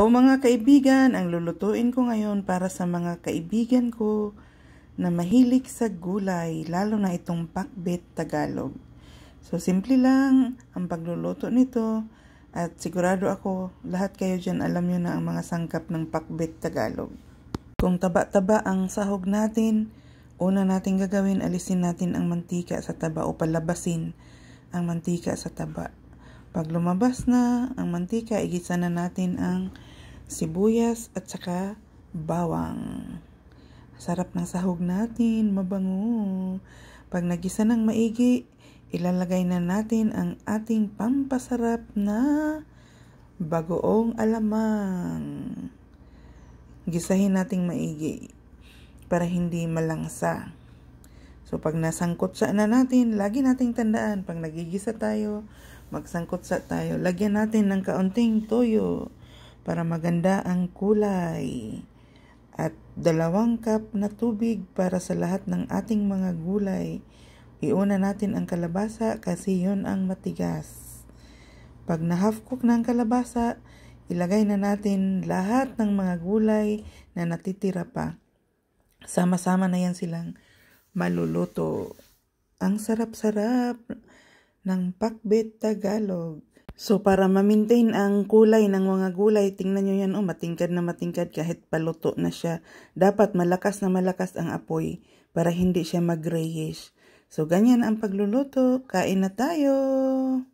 O mga kaibigan, ang lulutuin ko ngayon para sa mga kaibigan ko na mahilig sa gulay, lalo na itong pakbet Tagalog. So, simple lang ang pagluluto nito at sigurado ako lahat kayo dyan alam nyo na ang mga sangkap ng pakbet Tagalog. Kung taba-taba ang sahog natin, una natin gagawin alisin natin ang mantika sa taba o palabasin ang mantika sa taba. Pag lumabas na ang mantika, igisa na natin ang sibuyas at saka bawang. Sarap ng sahog natin, mabango. Pag nagisa ng maigi, ilalagay na natin ang ating pampasarap na bagoong alamang. Gisahin nating maigi para hindi malangsa. So pag nasangkot sa na natin, lagi nating tandaan pag nagigisa tayo, magsangkotsa tayo, lagyan natin ng kaunting toyo para maganda ang kulay at dalawang cup na tubig para sa lahat ng ating mga gulay. Iuna natin ang kalabasa kasi yon ang matigas. Pag na half cook na ang kalabasa, ilagay na natin lahat ng mga gulay na natitira pa. Sama-sama na yan silang maluluto. Ang sarap-sarap ng pakbet Tagalog. So para ma-maintain ang kulay ng mga gulay, tingnan nyo yan, oh, matingkad na matingkad kahit paluto na siya. Dapat malakas na malakas ang apoy para hindi siya mag-grayish. So ganyan ang pagluluto. Kain na tayo!